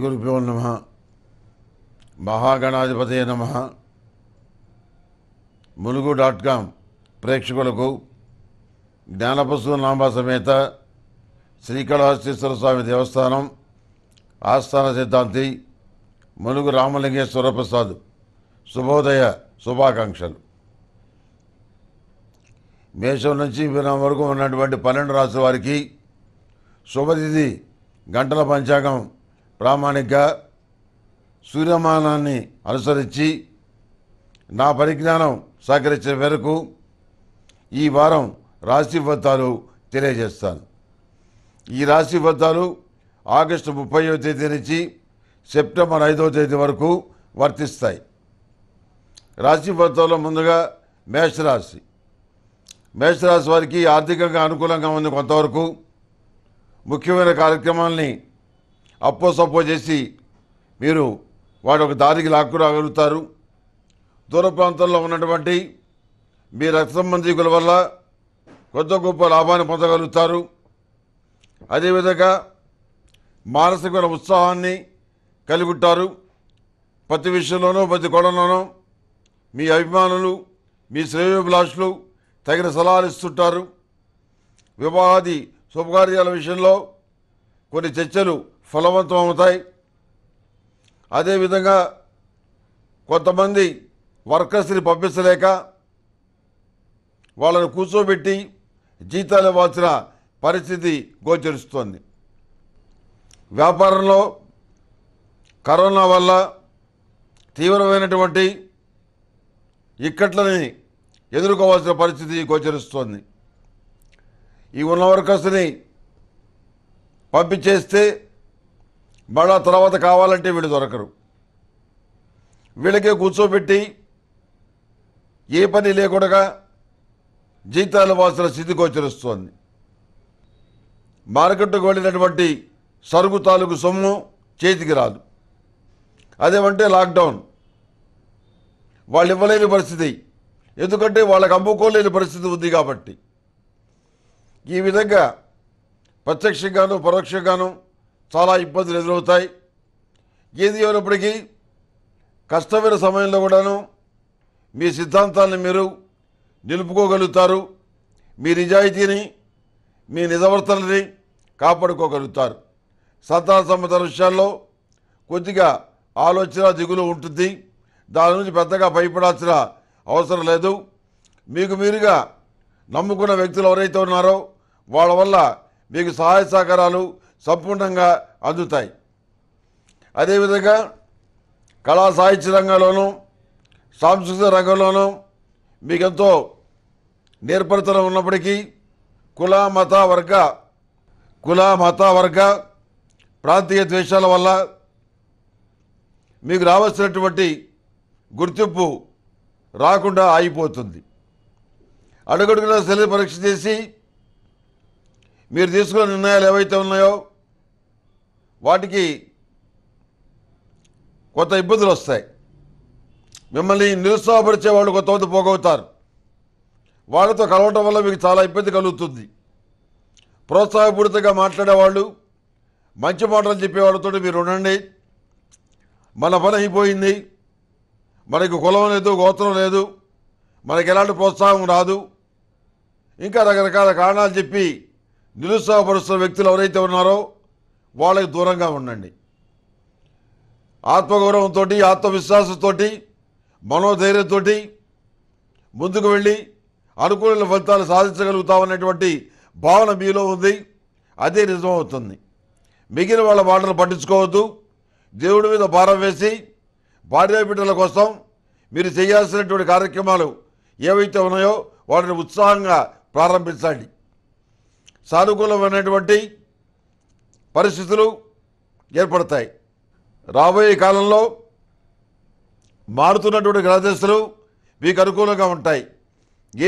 శ్రీగురుభ్యో నమ మహాగణాధిపతయ నమ ములుగు డాట్ కామ్ ప్రేక్షకులకు జ్ఞానపశు నామ సమేత శ్రీకాళహస్తీశ్వర స్వామి దేవస్థానం ఆస్థాన సిద్ధాంతి ములుగు రామలింగేశ్వర ప్రసాద్ శుభోదయ శుభాకాంక్షలు మేషం నుంచి వినం వరకు ఉన్నటువంటి పన్నెండు రాసుల వారికి శుభతిథి గంటల పంచాంగం ప్రామాణిక సూర్యమానాన్ని అనుసరించి నా పరిజ్ఞానం సహకరించిన మేరకు ఈ వారం రాశి ఫలితాలు తెలియజేస్తాను ఈ రాశి ఫలితాలు ఆగస్టు ముప్పైవ తేదీ నుంచి సెప్టెంబర్ ఐదవ తేదీ వరకు వర్తిస్తాయి రాశి ఫలితాల్లో ముందుగా మేషరాశి మేషరాశి వారికి ఆర్థికంగా అనుకూలంగా ఉంది కొంతవరకు ముఖ్యమైన కార్యక్రమాల్ని అప్పో సప్పో చేసి మీరు వాడు ఒక దారికి లాక్కురాగలుగుతారు దూర ప్రాంతంలో ఉన్నటువంటి మీ రక్త సంబంధికుల వల్ల కొద్ది గొప్ప లాభాన్ని పొందగలుగుతారు అదేవిధంగా మానసిక ఉత్సాహాన్ని కలిగి ఉంటారు ప్రతి విషయంలోనూ ప్రతి కోణంలోనూ మీ అభిమానులు మీ శ్రేయోభిలాషులు తగిన సలహాలు ఇస్తుంటారు వివాహాది శుభకార్యాల విషయంలో కొన్ని చర్చలు ఫలవంతం అవుతాయి అదేవిధంగా కొంతమంది వర్కర్స్ని పంపించలేక వాళ్ళను కూర్చోబెట్టి జీతాలు ఇవ్వాల్సిన పరిస్థితి గోచరిస్తోంది వ్యాపారంలో కరోనా వల్ల తీవ్రమైనటువంటి ఇక్కట్లని ఎదుర్కోవాల్సిన పరిస్థితి గోచరిస్తోంది ఈ ఉన్న వర్కర్స్ని పంపించేస్తే మళ్ళా తర్వాత కావాలంటే వీళ్ళు దొరకరు వీళ్ళకే కూర్చోబెట్టి ఏ పని లేకుండా జీతాలు వాసుల స్థితి గోచరిస్తోంది మార్కెట్కు వెళ్ళినటువంటి సరుకు తాలూకు సొమ్ము చేతికి రాదు అదేమంటే లాక్డౌన్ వాళ్ళు ఇవ్వలేని పరిస్థితి ఎందుకంటే వాళ్ళకి అమ్ముకోలేని పరిస్థితి ఉంది కాబట్టి ఈ విధంగా ప్రత్యక్షంగాను పరోక్షంగాను చాలా ఇబ్బందులు ఎదురవుతాయి ఏది అయినప్పటికీ కష్టమైన సమయంలో కూడాను మీ సిద్ధాంతాన్ని మీరు నిలుపుకోగలుగుతారు మీ నిజాయితీని మీ నిజవర్తనని కాపాడుకోగలుగుతారు సంతాన సంబంధ విషయాల్లో కొద్దిగా ఆలోచన దిగులు ఉంటుంది దాని నుంచి పెద్దగా భయపడాల్సిన అవసరం లేదు మీకు మీరుగా నమ్ముకున్న వ్యక్తులు ఎవరైతే ఉన్నారో వాళ్ళ వల్ల మీకు సహాయ సహకారాలు సంపూర్ణంగా అందుతాయి అదేవిధంగా కళా సాహిత్య రంగంలోనూ సాంస్కృతిక రంగంలోనూ మీకెంతో నేర్పరితనం ఉన్నప్పటికీ కుల మత వర్గ కుల మత వర్గ ప్రాంతీయ ద్వేషాల వల్ల మీకు రావాల్సినటువంటి గుర్తింపు రాకుండా ఆగిపోతుంది అడుగడుగున శరీర పరీక్ష చేసి మీరు తీసుకున్న నిర్ణయాలు ఏవైతే ఉన్నాయో వాటికి కొత్త ఇబ్బందులు వస్తాయి మిమ్మల్ని నిరుత్సాహపరిచే వాళ్ళు కొంతమంది పోగవుతారు వాళ్ళతో కలవటం వల్ల మీకు చాలా ఇబ్బంది కలుగుతుంది ప్రోత్సాహపూరితంగా మాట్లాడేవాళ్ళు మంచి మాటలు చెప్పే వాళ్ళతో మీరు ఉండండి మన పని అయిపోయింది మనకు కులం లేదు గోత్రం లేదు మనకి ఎలాంటి ప్రోత్సాహం రాదు ఇంకా రకరకాల కారణాలు చెప్పి నిరుత్సాహపరుస్తున్న వ్యక్తులు ఎవరైతే ఉన్నారో వాళ్ళకి దూరంగా ఉండండి ఆత్మగౌరవంతో ఆత్మవిశ్వాసంతో మనోధైర్యంతో ముందుకు వెళ్ళి అనుకూల ఫలితాలు సాధించగలుగుతామనేటువంటి భావన మీలో ఉంది అదే నిజమవుతుంది మిగిలిన వాళ్ళ మాటలు పట్టించుకోవద్దు దేవుడి మీద భారం వేసి భార్యాబిడ్డల కోసం మీరు చేయాల్సినటువంటి కార్యక్రమాలు ఏవైతే ఉన్నాయో వాటిని ఉత్సాహంగా ప్రారంభించండి సానుకూలమైనటువంటి పరిస్థితులు ఏర్పడతాయి రాబోయే కాలంలో మారుతున్నటువంటి గ్రహదశలు మీకు అనుకూలంగా ఉంటాయి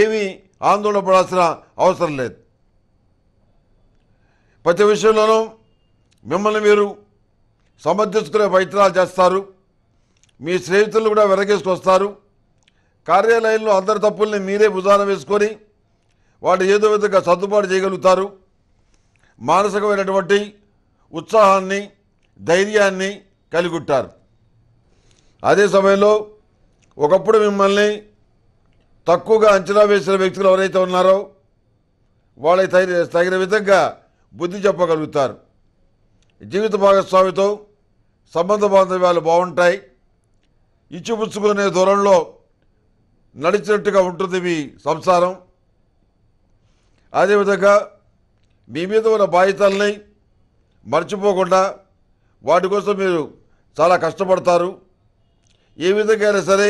ఏమీ ఆందోళన పడాల్సిన అవసరం లేదు ప్రతి విషయంలోనూ మిమ్మల్ని మీరు సమర్థించుకునే ప్రయత్నాలు చేస్తారు మీ స్నేహితులు కూడా వెనకేసుకొస్తారు కార్యాలయంలో అందరి తప్పుల్ని మీరే భుజాన వేసుకొని వాటి ఏదో విధంగా సర్దుబాటు చేయగలుగుతారు మానసికమైనటువంటి ఉత్సాహాన్ని ధైర్యాన్ని కలిగుట్టారు అదే సమయంలో ఒకప్పుడు మిమ్మల్ని తక్కువగా అంచనా వేసిన వ్యక్తులు ఎవరైతే ఉన్నారో వాళ్ళకి తగిన తగిన విధంగా బుద్ధి చెప్పగలుగుతారు జీవిత భాగస్వామితో సంబంధ బాంధవ్యాలు బాగుంటాయి ఇచ్చిపుచ్చుకునే దూరంలో నడిచినట్టుగా ఉంటుంది మీ సంసారం అదేవిధంగా మీ మీద ఉన్న బాధ్యతల్ని మర్చిపోకుండా వాటి కోసం మీరు చాలా కష్టపడతారు ఏ విధంగా అయినా సరే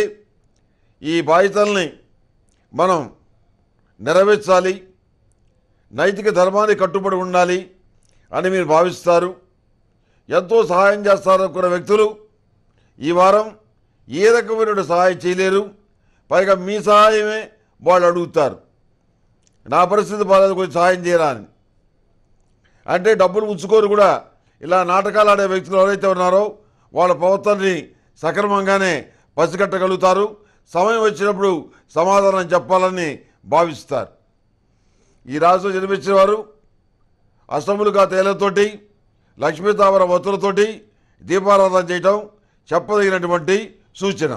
ఈ బాధ్యతల్ని మనం నెరవేర్చాలి నైతిక ధర్మాన్ని కట్టుబడి ఉండాలి అని మీరు భావిస్తారు ఎంతో సహాయం చేస్తారనుకున్న వ్యక్తులు ఈ వారం ఏ రకమైన సహాయం చేయలేరు పైగా మీ సహాయమే వాళ్ళు అడుగుతారు నా పరిస్థితి బాధ కొంచెం సహాయం చేయరా అని అంటే డబ్బులు ఉంచుకోరు కూడా ఇలా నాటకాలు ఆడే వ్యక్తులు ఎవరైతే ఉన్నారో వాళ్ళ ప్రవర్తనని సక్రమంగానే పసిగట్టగలుగుతారు సమయం వచ్చినప్పుడు సమాధానం చెప్పాలని భావిస్తారు ఈ రాజు జన్మించిన వారు అష్టములుగా తేలతోటి లక్ష్మీతావర వత్తులతోటి దీపారాధన చేయటం చెప్పదగినటువంటి సూచన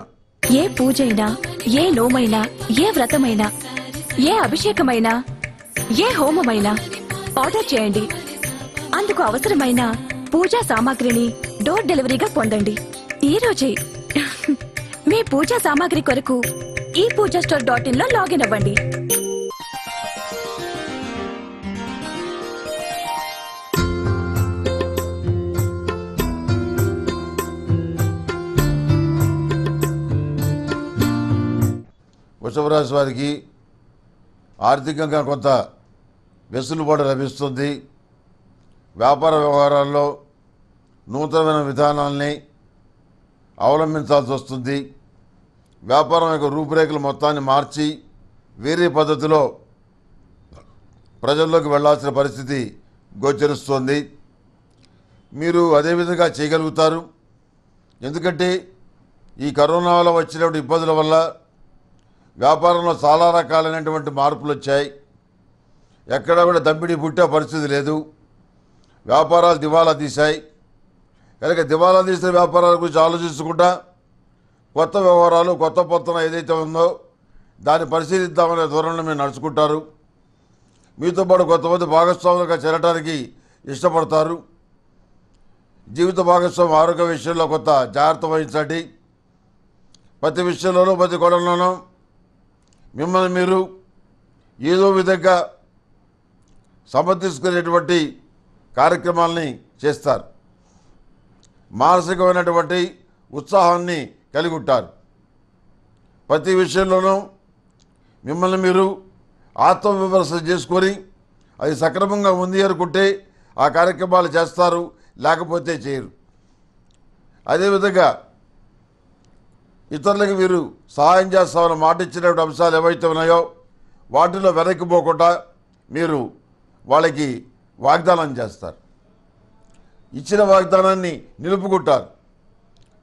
ఏ పూజైనా ఏ లోమైనా ఏ వ్రతమైనా ఏ అభిషేకమైనా ఏ హోమమైనా ఆర్డర్ చేయండి అందుకు అవసరమైన పూజా సామాగ్రిని డోర్ డెలివరీగా పొందండి ఈ రోజే మీ పూజా సామాగ్రి కొరకు ఈ పూజా స్టోర్ డాట్ ఇన్ లో లాగిన్ అవ్వండి వృషభరాశి వారికి ఆర్థికంగా కొంత వెసులుబాటు లభిస్తుంది వ్యాపార వ్యవహారాల్లో నూతనమైన విధానాల్ని అవలంబించాల్సి వస్తుంది వ్యాపారం యొక్క రూపురేఖలు మొత్తాన్ని మార్చి వేరే పద్ధతిలో ప్రజల్లోకి వెళ్లాల్సిన పరిస్థితి గోచరిస్తోంది మీరు అదేవిధంగా చేయగలుగుతారు ఎందుకంటే ఈ కరోనా వల్ల వచ్చినటువంటి ఇబ్బందుల వల్ల వ్యాపారంలో చాలా రకాలైనటువంటి మార్పులు వచ్చాయి ఎక్కడ కూడా దమ్మిడి పుట్టే పరిస్థితి లేదు వ్యాపారాలు దివాలా తీశాయి కనుక దివాలా తీసిన వ్యాపారాల గురించి ఆలోచించకుండా కొత్త వ్యవహారాలు కొత్త పొత్తన ఏదైతే ఉందో దాన్ని పరిశీలిద్దామనే ధోరణిలో మీరు నడుచుకుంటారు మీతో పాటు కొంతమంది భాగస్వాములుగా చేరడానికి ఇష్టపడతారు జీవిత భాగస్వామి ఆరోగ్య విషయంలో కొంత జాగ్రత్త వహించండి ప్రతి విషయంలోనూ ప్రతి గొడవలోనూ మిమ్మల్ని మీరు ఏదో విధంగా సమర్థించుకునేటువంటి కార్యక్రమాలని చేస్తారు మానసికమైనటువంటి ఉత్సాహాన్ని కలిగి ఉంటారు ప్రతి విషయంలోనూ మిమ్మల్ని మీరు ఆత్మవిమర్శ చేసుకొని అది సక్రమంగా ఉంది అనుకుంటే ఆ కార్యక్రమాలు చేస్తారు లేకపోతే చేయరు అదేవిధంగా ఇతరులకు మీరు సహాయం చేస్తామని మాట ఇచ్చినటువంటి అంశాలు ఏవైతే ఉన్నాయో వాటిలో వెనక్కిపోకుండా మీరు వాళ్ళకి వాగ్దానం చేస్తారు ఇచ్చిన వాగ్దానాన్ని నిలుపుకుంటారు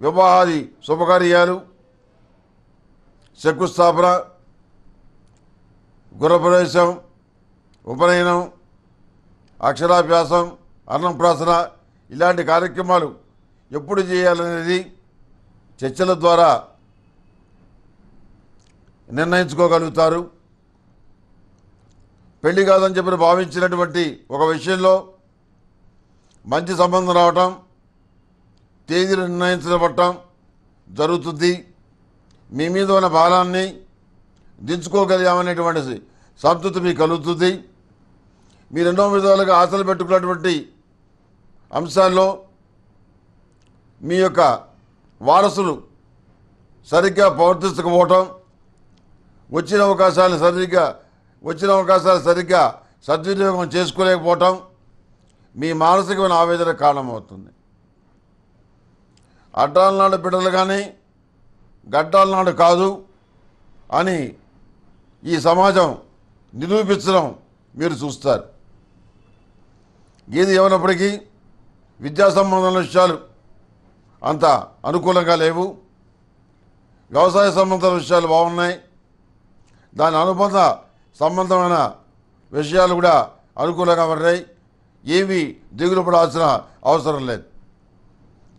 వివాహాది శుభకార్యాలు శంకుస్థాపన గురప్రవేశం ఉపనయనం అక్షరాభ్యాసం అన్నంప్రాసన ఇలాంటి కార్యక్రమాలు ఎప్పుడు చేయాలనేది చర్చల ద్వారా నిర్ణయించుకోగలుగుతారు పెళ్లి కాదని చెప్పి భావించినటువంటి ఒక విషయంలో మంచి సంబంధం రావటం తేదీ నిర్ణయించబడటం జరుగుతుంది మీ మీద ఉన్న బాలాన్ని దించుకోగలిగామనేటువంటి సంతృప్తి మీకు కలుగుతుంది మీరు ఎన్నో విధాలుగా ఆశలు పెట్టుకున్నటువంటి అంశాల్లో మీ యొక్క వారసులు సరిగ్గా ప్రవర్తించకపోవటం వచ్చిన అవకాశాలను సరిగ్గా వచ్చిన అవకాశాలు సరిగ్గా సద్వినియోగం చేసుకోలేకపోవటం మీ మానసికమైన ఆవేదన కారణమవుతుంది అడ్డాలనాడు బిడ్డలు కానీ గడ్డాలనాడు కాదు అని ఈ సమాజం నిరూపించడం మీరు చూస్తారు ఏది ఏమైనప్పటికీ విద్యా సంబంధమైన విషయాలు అంత అనుకూలంగా లేవు వ్యవసాయ సంబంధ విషయాలు బాగున్నాయి దాని అనుబంధ సంబంధమైన విషయాలు కూడా అనుకూలంగా ఉన్నాయి ఏమీ దిగులు పడాల్సిన అవసరం లేదు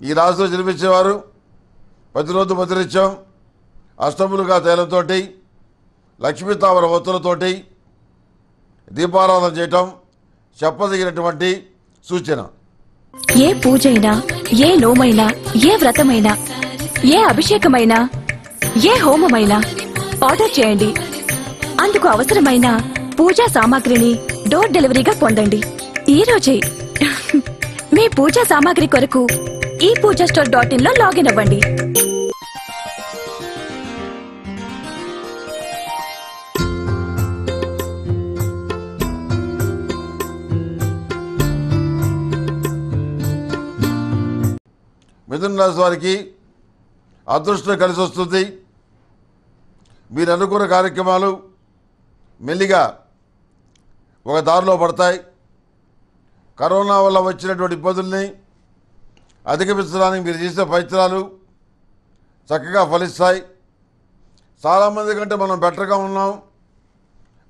ఈ రాశిలో జన్మించేవారు ప్రతిరోజు ప్రతినిత్యం అష్టములుగా తేలంతో లక్ష్మీతామర ఒత్తులతోటి దీపారాధన చేయటం చెప్పదగినటువంటి సూచన ఏ పూజైనా ఏ నోమైనా ఏ వ్రతమైనా ఏ అభిషేకమైనా ఏ హోమమైనా ఆర్డర్ చేయండి అందుకు అవసరమైన పూజా సామాగ్రిని డోర్ డెలివరీగా పొందండి ఈ రోజే మీ పూజా సామాగ్రి కొరకు ఈ పూజా స్టోర్ డాట్ ఇన్ లో లాగిన్ అవ్వండి మిథున రాశి వారికి అదృష్టం కలిసి వస్తుంది మీరు అనుకున్న కార్యక్రమాలు మెల్లిగా ఒక దారిలో పడతాయి కరోనా వల్ల వచ్చినటువంటి ఇబ్బందుల్ని అధిగమించడానికి మీరు చేసిన ప్రయత్నాలు చక్కగా ఫలిస్తాయి చాలామంది కంటే మనం బెటర్గా ఉన్నాం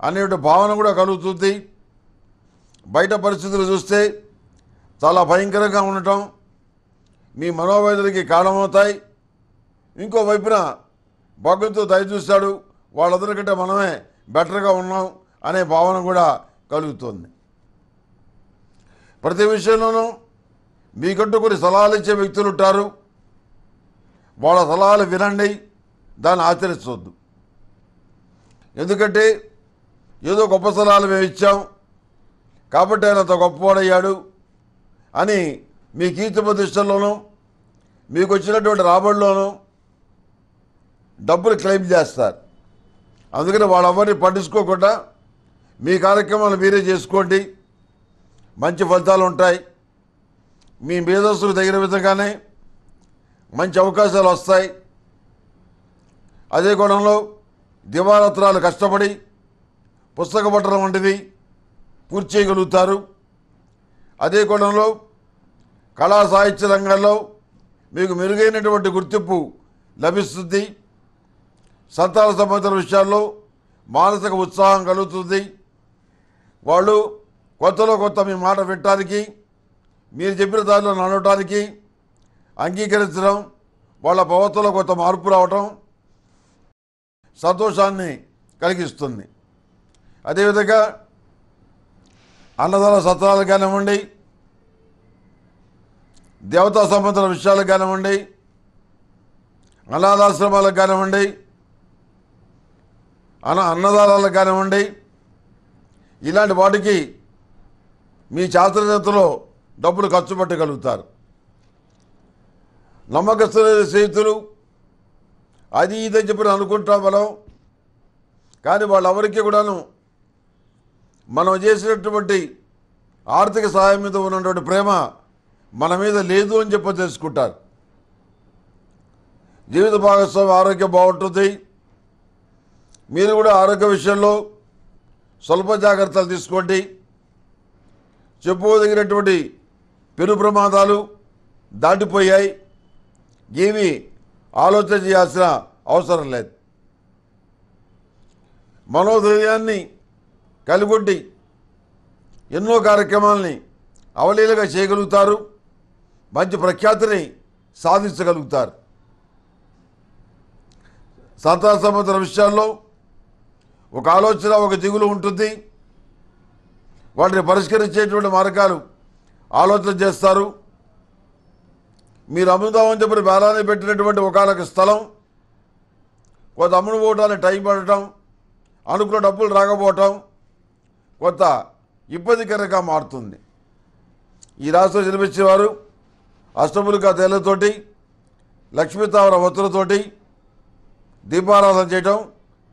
అనే భావన కూడా కలుగుతుంది బయట పరిస్థితులు చూస్తే చాలా భయంకరంగా ఉండటం మీ మనోవేదనకి కారణమవుతాయి ఇంకోవైపున భగవంతుడు దయచూస్తాడు వాళ్ళందరికంటే మనమే బెటర్గా ఉన్నాం అనే భావన కూడా కలుగుతుంది ప్రతి విషయంలోనూ మీకంటూ కొన్ని సలహాలు ఇచ్చే వ్యక్తులు ఉంటారు వాళ్ళ సలహాలు వినండి దాన్ని ఆచరించవద్దు ఎందుకంటే ఏదో గొప్ప సలహాలు మేము ఇచ్చాం కాబట్టి ఆయన అంత గొప్పవాడయ్యాడు అని మీ కీర్తి ప్రతిష్టల్లోనూ మీకు వచ్చినటువంటి రాబడిలోనూ డబ్బులు క్లెయిమ్ చేస్తారు అందుకని వాళ్ళవన్నీ పట్టించుకోకుండా మీ కార్యక్రమాలు మీరే చేసుకోండి మంచి ఫలితాలు ఉంటాయి మీ మేధస్సులు తగిన విధంగానే మంచి అవకాశాలు వస్తాయి అదే కోణంలో దివారాత్రాలు కష్టపడి పుస్తక పట్టడం వంటిది పూర్తి చేయగలుగుతారు అదే కోణంలో కళా సాహిత్య రంగాల్లో మీకు మెరుగైనటువంటి గుర్తింపు లభిస్తుంది సంతాన సంబంధించిన విషయాల్లో మానసిక ఉత్సాహం కలుగుతుంది వాళ్ళు కొత్తలో కొత్త మీ మాట వినటానికి మీరు చెప్పిన దారిలో నడవటానికి అంగీకరించడం వాళ్ళ ప్రవర్తనలో కొత్త మార్పు రావటం సంతోషాన్ని కలిగిస్తుంది అదేవిధంగా అన్నదాన సత్రాలు కానివ్వండి దేవతా సంబంధించిన విషయాలు కానివ్వండి అనాథాశ్రమాలకు కానివ్వండి అన అన్నదానాలకు కానివ్వండి ఇలాంటి వాటికి మీ చాతుర్యతలో డబ్బులు ఖర్చు పెట్టగలుగుతారు నమ్మకస్తులైన స్నేహితులు అది ఇదని చెప్పి అనుకుంటాం మనం కానీ వాళ్ళెవరికీ కూడాను మనం చేసినటువంటి ఆర్థిక సహాయం మీద ఉన్నటువంటి ప్రేమ మన మీద లేదు అని చెప్పి తెలుసుకుంటారు జీవిత భాగస్వామి ఆరోగ్యం బాగుంటుంది మీరు కూడా ఆరోగ్య విషయంలో స్వల్ప జాగ్రత్తలు తీసుకోండి చెప్పుకోదగినటువంటి పెను ప్రమాదాలు దాటిపోయాయి ఏమీ ఆలోచన చేయాల్సిన అవసరం లేదు మనోధైర్యాన్ని కలిగొట్టి ఎన్నో కార్యక్రమాలని అవలీలగా చేయగలుగుతారు మంచి ప్రఖ్యాతిని సాధించగలుగుతారు సంతాన సంబంధ విషయాల్లో ఒక ఆలోచన ఒక దిగులు ఉంటుంది వాటిని పరిష్కరించేటువంటి మార్గాలు ఆలోచన చేస్తారు మీరు అమ్ముదామని చెప్పిన బేరాన్ని పెట్టినటువంటి ఒకళ్ళకి స్థలం కొంత అమ్ముడు పోవటానికి టైం పడటం అనుకున్న డబ్బులు రాకపోవటం కొంత ఇబ్బందికరంగా మారుతుంది ఈ రాష్ట్రం జన్మించేవారు అష్టములుగా తేళ్లతోటి లక్ష్మీతావర వత్తులతోటి దీపారాధన చేయటం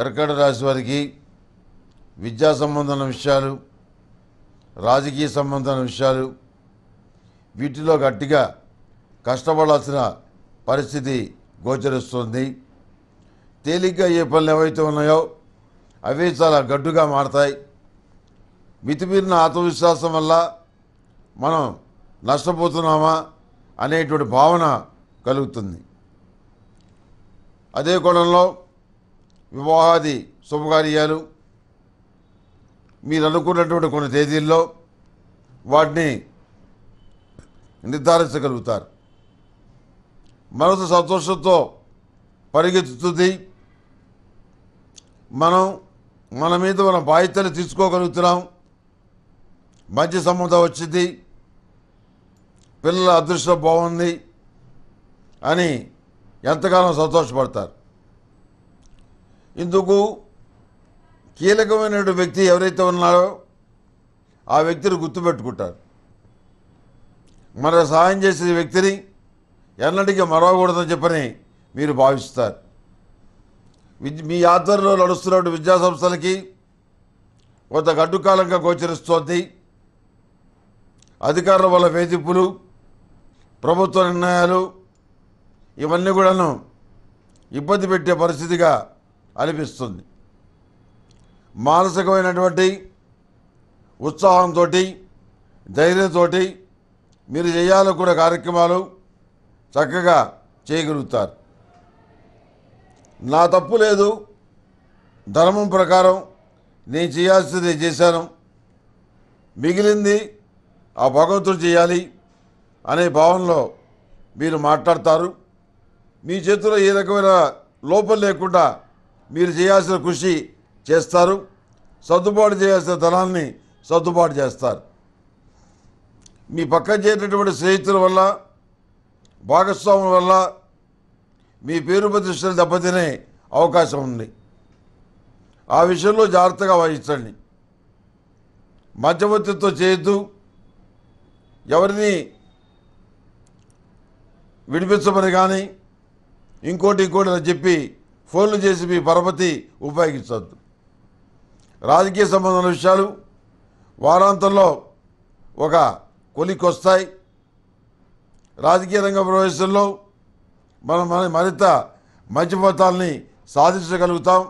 కర్కాటక రాశి వారికి విద్యా సంబంధమైన విషయాలు రాజకీయ సంబంధమైన విషయాలు వీటిలో గట్టిగా కష్టపడాల్సిన పరిస్థితి గోచరిస్తుంది తేలిగ్గా ఏ పనులు ఏవైతే ఉన్నాయో అవి చాలా గడ్డుగా మారతాయి మితిమీరిన ఆత్మవిశ్వాసం వల్ల మనం నష్టపోతున్నామా అనేటువంటి భావన కలుగుతుంది అదే కోణంలో వివాహాది శుభకార్యాలు మీరు అనుకున్నటువంటి కొన్ని తేదీల్లో వాటిని నిర్ధారించగలుగుతారు మనసు సంతోషంతో పరిగెత్తుతుంది మనం మన మీద మన బాధ్యతలు తీసుకోగలుగుతున్నాం మంచి సంబంధం వచ్చింది పిల్లల అదృష్టం బాగుంది అని ఎంతగానో సంతోషపడతారు ఇందుకు కీలకమైన వ్యక్తి ఎవరైతే ఉన్నారో ఆ వ్యక్తిని గుర్తుపెట్టుకుంటారు మన సహాయం చేసే వ్యక్తిని ఎన్నటికీ మరవకూడదని చెప్పని మీరు భావిస్తారు మీ ఆధ్వర్యంలో నడుస్తున్న విద్యాసంస్థలకి కొంత గడ్డుకాలంగా గోచరిస్తోంది అధికారుల వల్ల వేధింపులు ప్రభుత్వ నిర్ణయాలు ఇవన్నీ కూడాను ఇబ్బంది పెట్టే పరిస్థితిగా అనిపిస్తుంది మానసికమైనటువంటి ఉత్సాహంతో ధైర్యంతో మీరు చేయాలో కూడా కార్యక్రమాలు చక్కగా చేయగలుగుతారు నా తప్పు లేదు ధర్మం ప్రకారం నేను చేయాల్సింది చేశాను మిగిలింది ఆ భగవంతుడు చేయాలి అనే భావనలో మీరు మాట్లాడతారు మీ చేతిలో ఏ రకమైన లోపం లేకుండా మీరు చేయాల్సిన కృషి చేస్తారు సర్దుబాటు చేయాల్సిన ధనాన్ని సర్దుబాటు చేస్తారు మీ పక్కన చేరినటువంటి స్నేహితుల వల్ల భాగస్వాముల వల్ల మీ పేరు ప్రతిష్టలు దెబ్బతినే అవకాశం ఉంది ఆ విషయంలో జాగ్రత్తగా వహించండి మధ్యవర్తితో చేయొద్దు ఎవరిని విడిపించమని కానీ ఇంకోటి ఇంకోటి అని చెప్పి ఫోన్లు చేసి మీ పరపతి ఉపయోగించవద్దు రాజకీయ సంబంధం విషయాలు వారాంతంలో ఒక కొలికొస్తాయి వస్తాయి రాజకీయ రంగ ప్రవేశంలో మనం మన మరింత మంచి ఫలితాలని సాధించగలుగుతాం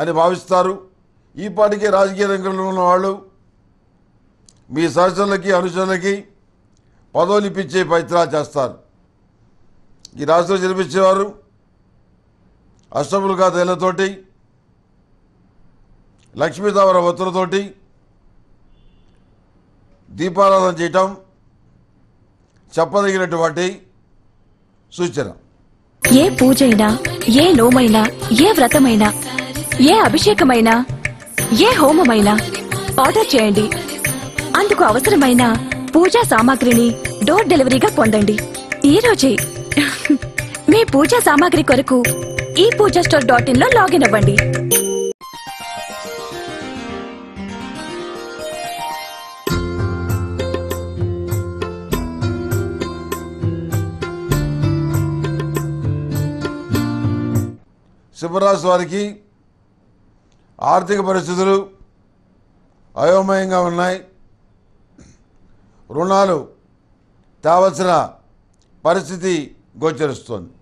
అని భావిస్తారు ఈ పాటికి రాజకీయ రంగంలో ఉన్న వాళ్ళు మీ సహచరులకి అనుచరులకి పదవులు ఇప్పించే ప్రయత్నాలు చేస్తారు ఈ రాష్ట్రంలో జన్మించేవారు అష్టములుగా తేలతోటి లక్ష్మీతామర ఒత్తులతోటి దీపారాధన చేయటం చెప్పదగినటువంటి సూచన ఏ పూజైనా ఏ నోమైనా ఏ వ్రతమైనా ఏ అభిషేకమైనా ఏ హోమమైనా ఆర్డర్ చేయండి అందుకు అవసరమైన పూజా సామాగ్రిని డోర్ డెలివరీగా పొందండి ఈరోజే మీ పూజా సామాగ్రి కొరకు ఈ పూజా స్టోర్ డాట్ ఇన్ లో లాగిన్ అవ్వండి సింహరాశి వారికి ఆర్థిక పరిస్థితులు అయోమయంగా ఉన్నాయి రుణాలు తేవలసిన పరిస్థితి గోచరిస్తోంది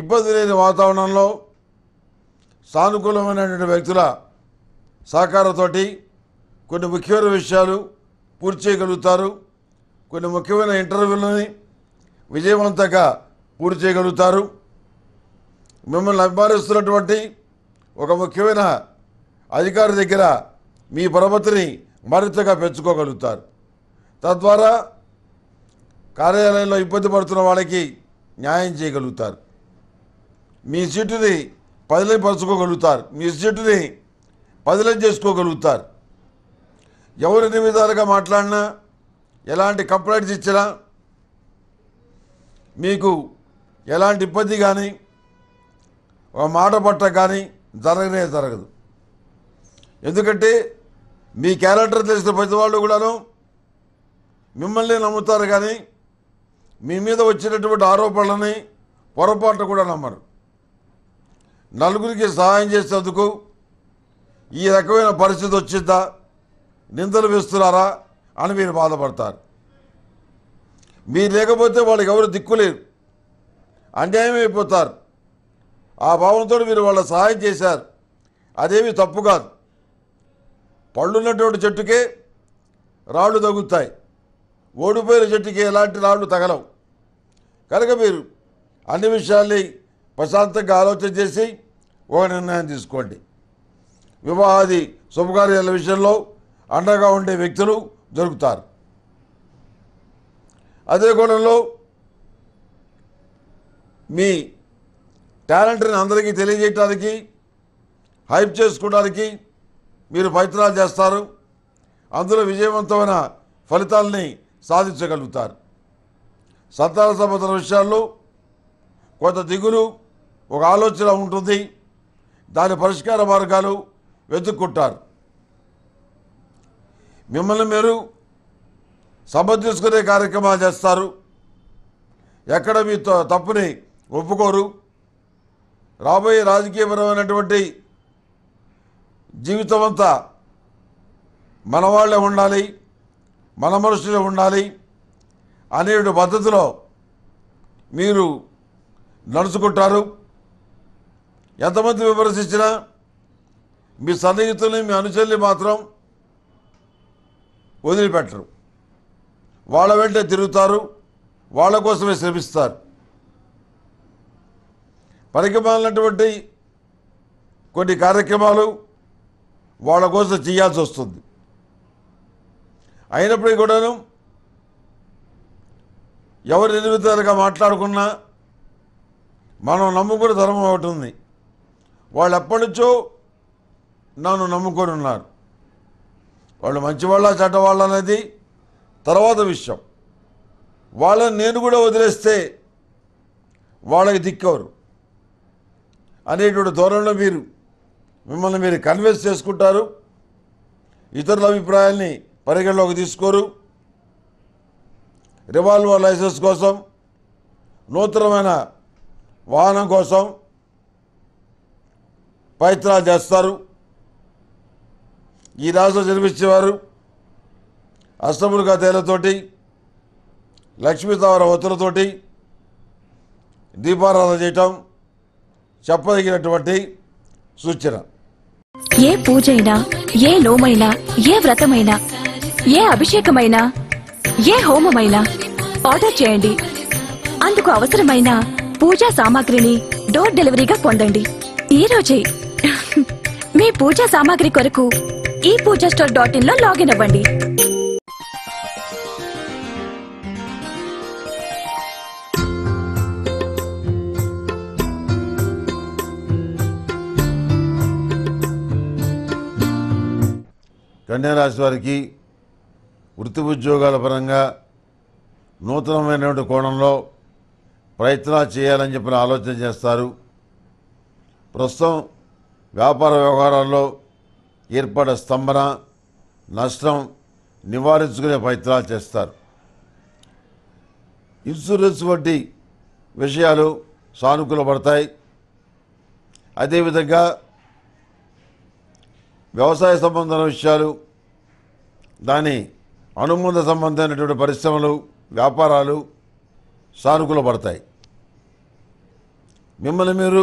ఇబ్బంది లేని వాతావరణంలో సానుకూలమైనటువంటి వ్యక్తుల సహకారంతోటి కొన్ని ముఖ్యమైన విషయాలు పూర్తి చేయగలుగుతారు కొన్ని ముఖ్యమైన ఇంటర్వ్యూలని విజయవంతంగా పూర్తి చేయగలుగుతారు మిమ్మల్ని అభిమానిస్తున్నటువంటి ఒక ముఖ్యమైన అధికారి దగ్గర మీ పరపతిని మరింతగా పెంచుకోగలుగుతారు తద్వారా కార్యాలయంలో ఇబ్బంది పడుతున్న వాళ్ళకి న్యాయం చేయగలుగుతారు మీ సీటుని పదిలపరచుకోగలుగుతారు మీ సీటుని పదిలం చేసుకోగలుగుతారు ఎవరిని విధాలుగా మాట్లాడినా ఎలాంటి కంప్లైంట్స్ ఇచ్చినా మీకు ఎలాంటి ఇబ్బంది కానీ ఒక మాట పట్ట కానీ జరగనే జరగదు ఎందుకంటే మీ క్యారెక్టర్ తెలిసిన ప్రతి వాళ్ళు కూడాను మిమ్మల్ని నమ్ముతారు కానీ మీ మీద వచ్చినటువంటి ఆరోపణలని పొరపాటు కూడా నమ్మరు నలుగురికి సహాయం చేసేందుకు ఈ రకమైన పరిస్థితి వచ్చిందా నిందలు వేస్తున్నారా అని మీరు బాధపడతారు మీరు లేకపోతే వాళ్ళకి ఎవరు దిక్కులేరు అన్యాయం అయిపోతారు ఆ భావంతో మీరు వాళ్ళ సహాయం చేశారు అదేమీ తప్పు కాదు పళ్ళున్నటువంటి చెట్టుకే రాళ్ళు తగ్గుతాయి ఓడిపోయిన చెట్టుకి ఎలాంటి రాళ్ళు తగలవు కనుక మీరు అన్ని విషయాల్ని ప్రశాంతంగా ఆలోచన చేసి ఒక నిర్ణయం తీసుకోండి వివాహాది శుభకార్యాల విషయంలో అండగా ఉండే వ్యక్తులు దొరుకుతారు అదే కోణంలో మీ టాలెంట్ని అందరికీ తెలియజేయటానికి హైప్ చేసుకోవడానికి మీరు ప్రయత్నాలు చేస్తారు అందులో విజయవంతమైన ఫలితాలని సాధించగలుగుతారు సంతాన సంబంధ విషయాల్లో కొంత దిగులు ఒక ఆలోచన ఉంటుంది దాని పరిష్కార మార్గాలు వెతుక్కుంటారు మిమ్మల్ని మీరు సమర్థించుకునే కార్యక్రమాలు చేస్తారు ఎక్కడ మీ తప్పుని ఒప్పుకోరు రాబోయే రాజకీయపరమైనటువంటి జీవితం అంతా మన వాళ్ళే ఉండాలి మన మనుషులే ఉండాలి అనే పద్ధతిలో మీరు నడుచుకుంటారు ఎంతమంది విమర్శించినా మీ సన్నిహితుల్ని మీ అనుచరుల్ని మాత్రం వదిలిపెట్టరు వాళ్ళ వెంటే తిరుగుతారు వాళ్ళ కోసమే శ్రమిస్తారు పరికమాలన్నటువంటి కొన్ని కార్యక్రమాలు వాళ్ళ కోసం చేయాల్సి వస్తుంది అయినప్పటికీ కూడాను ఎవరి నిర్మితాలుగా మాట్లాడుకున్నా మనం నమ్ముకునే ధర్మం ఒకటి ఉంది వాళ్ళు ఎప్పటినుంచో నన్ను నమ్ముకొని ఉన్నారు వాళ్ళు మంచివాళ్ళ చెడ్డవాళ్ళ అనేది తర్వాత విషయం వాళ్ళని నేను కూడా వదిలేస్తే వాళ్ళకి దిక్కవరు అనేటువంటి ధోరణిలో మీరు మిమ్మల్ని మీరు కన్విన్స్ చేసుకుంటారు ఇతరుల అభిప్రాయాల్ని పరిగణలోకి తీసుకోరు రివాల్వర్ లైసెన్స్ కోసం నూతనమైన వాహనం కోసం పవిత్రాలు చేస్తారు ఈ రాశిలో జన్మించేవారు అష్టములుగా తేలతోటి లక్ష్మీతావర ఒత్తులతోటి దీపారాధన చేయటం చెప్పదగినటువంటి సూచన ఏ పూజైనా ఏ లోమైనా ఏ వ్రతమైనా ఏ అభిషేకమైనా ఏ హోమమైనా ఆర్డర్ చేయండి అందుకు అవసరమైన పూజా సామాగ్రిని డోర్ డెలివరీగా పొందండి ఈరోజే మీ పూజా సామాగ్రి కొరకు ఈ పూజా స్టోర్ డాట్ ఇన్ లో లాగిన్ అవ్వండి కన్యారాశి వారికి వృత్తి ఉద్యోగాల పరంగా నూతనమైనటువంటి కోణంలో ప్రయత్నాలు చేయాలని చెప్పిన ఆలోచన చేస్తారు ప్రస్తుతం వ్యాపార వ్యవహారాల్లో ఏర్పడే స్తంభన నష్టం నివారించుకునే ప్రయత్నాలు చేస్తారు ఇన్సూరెన్స్ వంటి విషయాలు సానుకూలపడతాయి అదేవిధంగా వ్యవసాయ సంబంధమైన విషయాలు దాని అనుబంధ సంబంధమైనటువంటి పరిశ్రమలు వ్యాపారాలు సానుకూలపడతాయి మిమ్మల్ని మీరు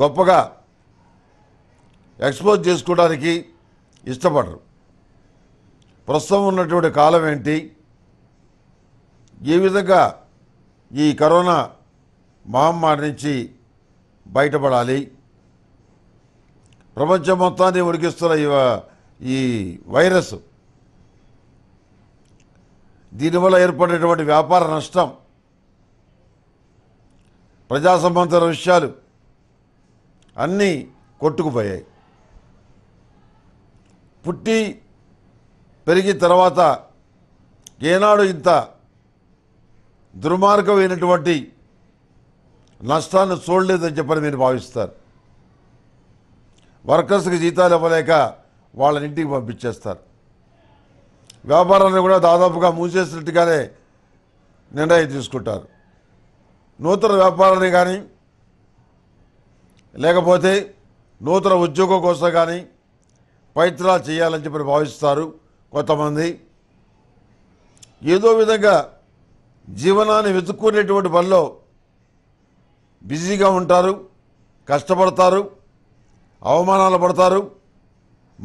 గొప్పగా ఎక్స్పోజ్ చేసుకోవడానికి ఇష్టపడరు ప్రస్తుతం ఉన్నటువంటి కాలం ఏంటి ఏ విధంగా ఈ కరోనా మహమ్మారి నుంచి బయటపడాలి ప్రపంచం మొత్తాన్ని ఉరికిస్తున్న ఈ వైరస్ దీనివల్ల ఏర్పడేటువంటి వ్యాపార నష్టం ప్రజా సంబంధమైన విషయాలు అన్నీ కొట్టుకుపోయాయి పుట్టి పెరిగి తర్వాత ఏనాడు ఇంత దుర్మార్గమైనటువంటి నష్టాన్ని చూడలేదని చెప్పని మీరు భావిస్తారు వర్కర్స్కి జీతాలు ఇవ్వలేక వాళ్ళని ఇంటికి పంపించేస్తారు వ్యాపారాన్ని కూడా దాదాపుగా మూసేసినట్టుగానే నిర్ణయం తీసుకుంటారు నూతన వ్యాపారాన్ని కానీ లేకపోతే నూతన ఉద్యోగం కోసం కానీ పవిత్రాలు చేయాలని చెప్పి భావిస్తారు కొంతమంది ఏదో విధంగా జీవనాన్ని వెతుక్కునేటువంటి పనిలో బిజీగా ఉంటారు కష్టపడతారు అవమానాలు పడతారు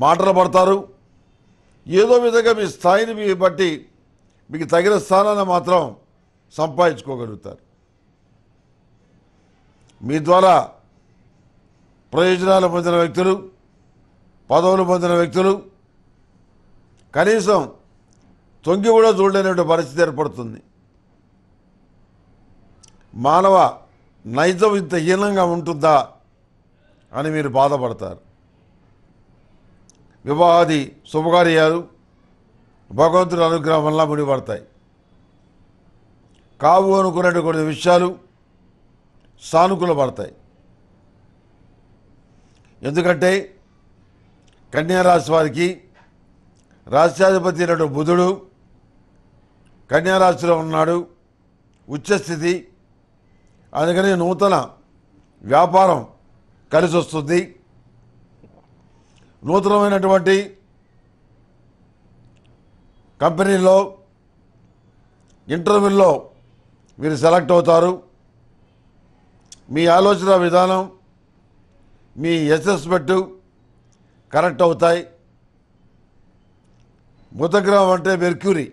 మాటలు పడతారు ఏదో విధంగా మీ స్థాయిని మీ బట్టి మీకు తగిన స్థానాన్ని మాత్రం సంపాదించుకోగలుగుతారు మీ ద్వారా ప్రయోజనాలు పొందిన వ్యక్తులు పదవులు పొందిన వ్యక్తులు కనీసం తొంగి కూడా చూడలేనటువంటి పరిస్థితి ఏర్పడుతుంది మానవ నైజం ఇంత హీనంగా ఉంటుందా అని మీరు బాధపడతారు వివాహాది శుభకార్యాలు భగవంతుడి అనుగ్రహం వల్ల ముడిపడతాయి కావు అనుకున్నటువంటి కొన్ని విషయాలు సానుకూల పడతాయి ఎందుకంటే కన్యారాశి వారికి రాష్ట్రాధిపతి నటు బుధుడు కన్యారాశిలో ఉన్నాడు ఉచ్చస్థితి అందుకని నూతన వ్యాపారం కలిసి వస్తుంది నూతనమైనటువంటి కంపెనీలో ఇంటర్వ్యూల్లో మీరు సెలెక్ట్ అవుతారు మీ ఆలోచన విధానం మీ అసెస్మెంటు కరెక్ట్ అవుతాయి మృతగ్రహం అంటే మెర్క్యూరీ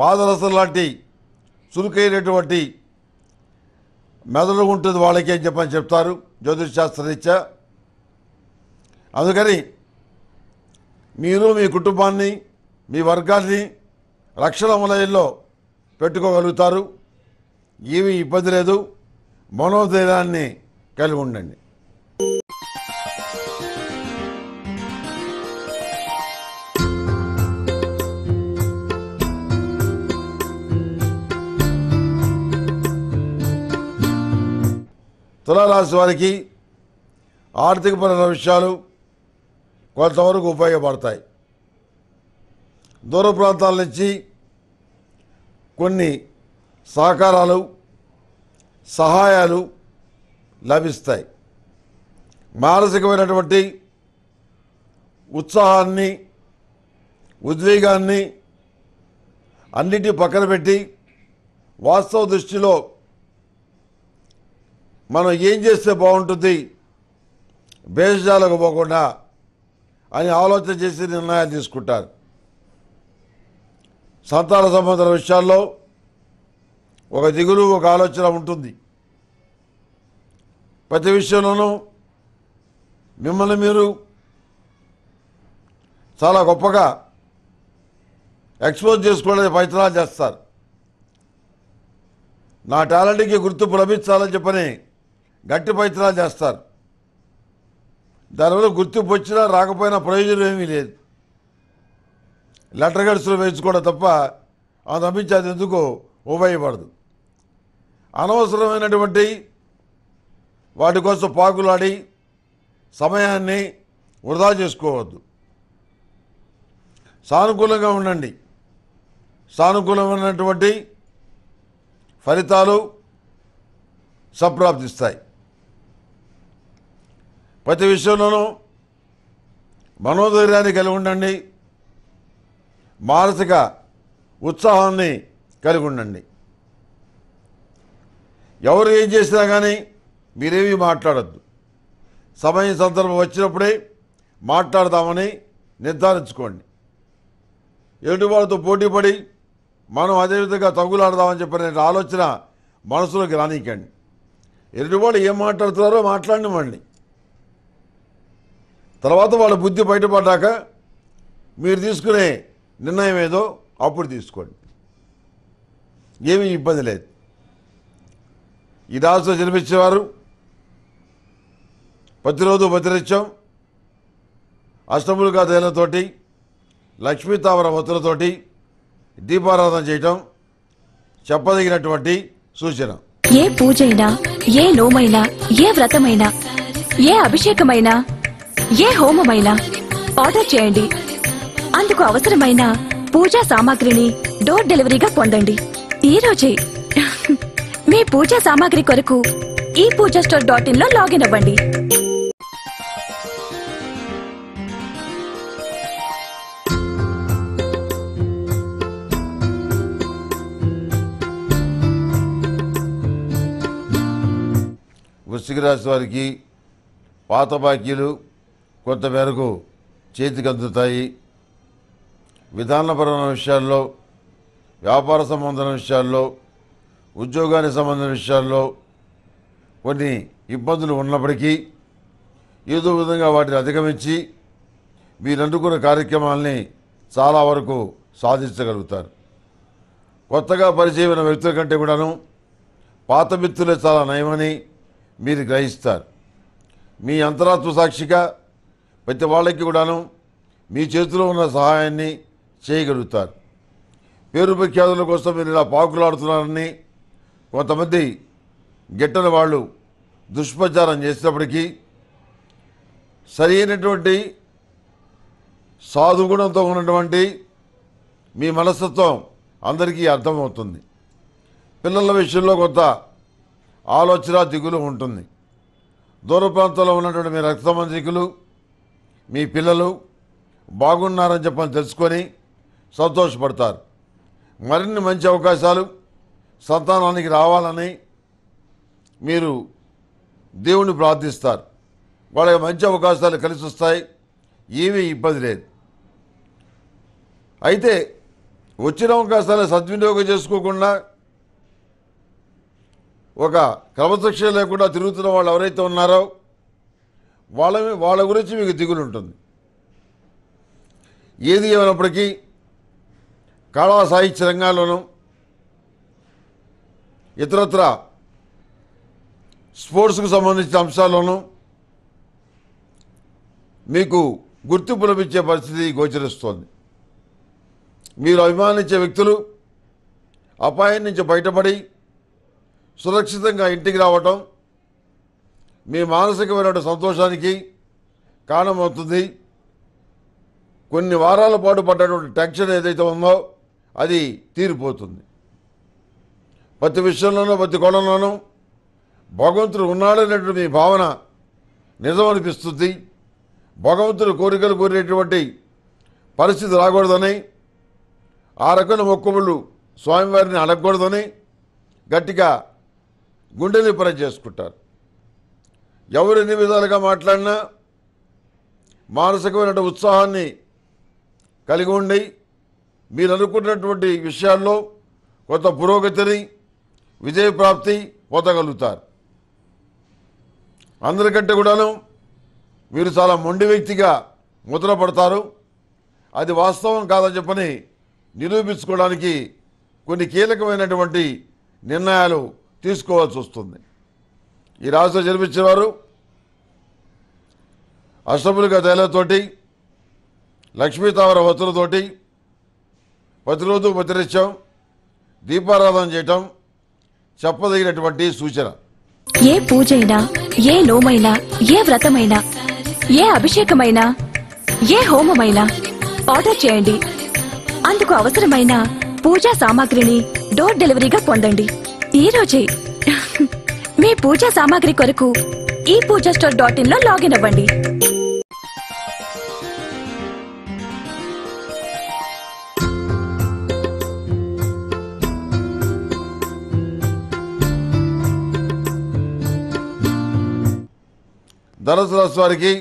పాదరసం లాంటి చురుకైనటువంటి మెదడు ఉంటుంది వాళ్ళకి అని చెప్పని చెప్తారు రీత్యా అందుకని మీరు మీ కుటుంబాన్ని మీ వర్గాన్ని రక్షణ వలయంలో పెట్టుకోగలుగుతారు ఏమీ ఇబ్బంది లేదు మనోధైర్యాన్ని కలిగి ఉండండి తులారాశి వారికి ఆర్థికపరమైన విషయాలు కొంతవరకు ఉపయోగపడతాయి దూర ప్రాంతాల నుంచి కొన్ని సహకారాలు సహాయాలు లభిస్తాయి మానసికమైనటువంటి ఉత్సాహాన్ని ఉద్వేగాన్ని అన్నిటి పక్కన పెట్టి వాస్తవ దృష్టిలో మనం ఏం చేస్తే బాగుంటుంది భేషజాలకు పోకుండా అని ఆలోచన చేసి నిర్ణయాలు తీసుకుంటారు సంతాన సంబంధాల విషయాల్లో ఒక దిగులు ఒక ఆలోచన ఉంటుంది ప్రతి విషయంలోనూ మిమ్మల్ని మీరు చాలా గొప్పగా ఎక్స్పోజ్ చేసుకోవడానికి ప్రయత్నాలు చేస్తారు నా టాలెంట్కి గుర్తింపు లభించాలని చెప్పని గట్టి పైతనాలు చేస్తారు దానివల్ల గుర్తింపు వచ్చినా రాకపోయినా ప్రయోజనం ఏమీ లేదు లెటర్ గడుసులు వేయించుకోవడం తప్ప ఆ అది ఎందుకు ఉపయోగపడదు అనవసరమైనటువంటి వాటి కోసం పాకులాడి సమయాన్ని వృధా చేసుకోవద్దు సానుకూలంగా ఉండండి సానుకూలమైనటువంటి ఫలితాలు సంప్రాప్తిస్తాయి ప్రతి విషయంలోనూ మనోధైర్యాన్ని కలిగి ఉండండి మానసిక ఉత్సాహాన్ని కలిగి ఉండండి ఎవరు ఏం చేసినా కానీ మీరేమీ మాట్లాడద్దు సమయం సందర్భం వచ్చినప్పుడే మాట్లాడదామని నిర్ధారించుకోండి పోటీ పోటీపడి మనం అదేవిధంగా తగులాడదామని చెప్పిన ఆలోచన మనసులోకి రానికండి ఎదుటివాళ్ళు ఏం మాట్లాడుతున్నారో మాట్లాడినివ్వండి తర్వాత వాళ్ళ బుద్ధి బయటపడ్డాక మీరు తీసుకునే నిర్ణయం ఏదో అప్పుడు తీసుకోండి ఏమీ ఇబ్బంది లేదు ఈ రాజుతో జన్మించేవారు ప్రతిరోజు భద్రత్యం అష్టములుగా దయలతోటి లక్ష్మీ తావర వత్తులతోటి దీపారాధన చేయటం చెప్పదగినటువంటి సూచన ఏ పూజైనా ఏ నోమైనా ఏ వ్రతమైనా ఏ అభిషేకమైనా ఏ హోమమైనా ఆర్డర్ చేయండి అందుకు అవసరమైన పూజా సామాగ్రిని డోర్ డెలివరీగా పొందండి ఈ రోజే మీ పూజా సామాగ్రి కొరకు ఈ పూజా స్టోర్ డాట్ ఇన్లో లాగిన్ అవ్వండి వృశ్చిక రాశి వారికి పాత బాకీలు కొంత మేరకు చేతికి అందుతాయి విధానపరమైన విషయాల్లో వ్యాపార సంబంధమైన విషయాల్లో ఉద్యోగానికి సంబంధించిన విషయాల్లో కొన్ని ఇబ్బందులు ఉన్నప్పటికీ ఏదో విధంగా వాటిని అధిగమించి మీరు అందుకున్న కార్యక్రమాల్ని చాలా వరకు సాధించగలుగుతారు కొత్తగా పరిచయమైన వ్యక్తుల కంటే కూడాను పాత మిత్రులే చాలా నయమని మీరు గ్రహిస్తారు మీ అంతరాత్మ సాక్షిగా ప్రతి వాళ్ళకి కూడాను మీ చేతిలో ఉన్న సహాయాన్ని చేయగలుగుతారు పేరు ప్రఖ్యాతుల కోసం మీరు ఇలా పాకులాడుతున్నారని కొంతమంది గిట్టని వాళ్ళు దుష్ప్రచారం చేసినప్పటికీ సరి అయినటువంటి సాధుగుణంతో ఉన్నటువంటి మీ మనస్తత్వం అందరికీ అర్థమవుతుంది పిల్లల విషయంలో కొంత ఆలోచన దిగులు ఉంటుంది దూర ప్రాంతంలో ఉన్నటువంటి మీ రక్త మీ పిల్లలు బాగున్నారని చెప్పని తెలుసుకొని సంతోషపడతారు మరిన్ని మంచి అవకాశాలు సంతానానికి రావాలని మీరు దేవుణ్ణి ప్రార్థిస్తారు వాళ్ళకి మంచి అవకాశాలు కలిసి వస్తాయి ఏమీ ఇబ్బంది లేదు అయితే వచ్చిన అవకాశాలు సద్వినియోగం చేసుకోకుండా ఒక క్రమశిక్షణ లేకుండా తిరుగుతున్న వాళ్ళు ఎవరైతే ఉన్నారో వాళ్ళ వాళ్ళ గురించి మీకు దిగులు ఉంటుంది ఏది ఏమైనప్పటికీ కళా సాహిత్య రంగాల్లోనూ ఇతరత్ర స్పోర్ట్స్కు సంబంధించిన అంశాల్లోనూ మీకు గుర్తు లభించే పరిస్థితి గోచరిస్తోంది మీరు అభిమానించే వ్యక్తులు అపాయం నుంచి బయటపడి సురక్షితంగా ఇంటికి రావటం మీ మానసికమైనటువంటి సంతోషానికి కారణమవుతుంది కొన్ని వారాల పాటు పడ్డటువంటి టెన్షన్ ఏదైతే ఉందో అది తీరిపోతుంది ప్రతి విషయంలోనూ ప్రతి కోణంలోనూ భగవంతుడు ఉన్నాడనేటువంటి మీ భావన నిజం అనిపిస్తుంది భగవంతుడు కోరికలు కోరినటువంటి పరిస్థితి రాకూడదని ఆ రకమైన మొక్కుబళ్ళు స్వామివారిని అడగకూడదని గట్టిగా గుండెని పని చేసుకుంటారు ఎవరు ఎన్ని విధాలుగా మాట్లాడినా మానసికమైన ఉత్సాహాన్ని కలిగి ఉండి మీరు అనుకున్నటువంటి విషయాల్లో కొంత పురోగతిని విజయప్రాప్తి పొందగలుగుతారు అందరికంటే కూడాను మీరు చాలా మొండి వ్యక్తిగా ముద్రపడతారు అది వాస్తవం కాదని చెప్పని నిరూపించుకోవడానికి కొన్ని కీలకమైనటువంటి నిర్ణయాలు తీసుకోవాల్సి వస్తుంది ఈ రాష్ట్రం జన్మించేవారు అష్టములుగా తైలతోటి లక్ష్మీతామర వత్తులతోటి ప్రతిరోజు ప్రతినిత్యం దీపారాధన చేయటం చెప్పదగినటువంటి సూచన ఏ పూజైనా ఏ లోమైనా ఏ వ్రతమైనా ఏ అభిషేకమైనా ఏ హోమమైనా ఆర్డర్ చేయండి అందుకు అవసరమైన పూజా సామాగ్రిని డోర్ డెలివరీగా పొందండి ఈరోజే మీ పూజా సామాగ్రి కొరకు ఈ పూజా స్టోర్ డాట్ ఇన్ లో లాగిన్ అవ్వండి ధనుసు రాసు వారికి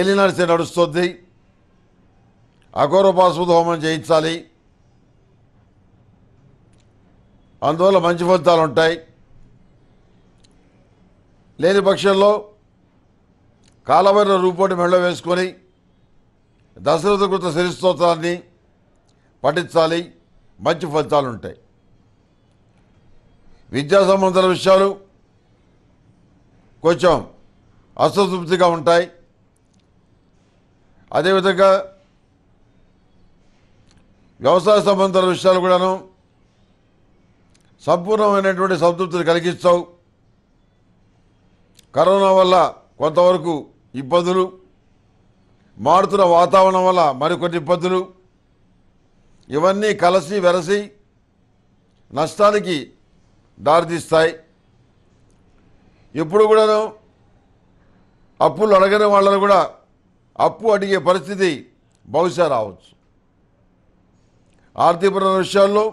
ఏలినాడు నడుస్తుంది అఘోర హోమం చేయించాలి అందువల్ల మంచి ఫలితాలు ఉంటాయి లేని పక్షంలో కాలవరణ రూపాన్ని మెళ్ళ వేసుకొని దశరథ కృత శిరస్తోత్రాన్ని పఠించాలి మంచి ఫలితాలు ఉంటాయి విద్యా సంబంధాల విషయాలు కొంచెం అసంతృప్తిగా ఉంటాయి అదేవిధంగా వ్యవసాయ సంబంధాల విషయాలు కూడాను సంపూర్ణమైనటువంటి సంతృప్తిని కలిగిస్తావు కరోనా వల్ల కొంతవరకు ఇబ్బందులు మారుతున్న వాతావరణం వల్ల మరికొన్ని ఇబ్బందులు ఇవన్నీ కలసి వెరసి నష్టానికి దారితీస్తాయి ఎప్పుడు కూడాను అప్పులు అడగని వాళ్ళను కూడా అప్పు అడిగే పరిస్థితి బహుశా రావచ్చు ఆర్థికపరమైన విషయాల్లో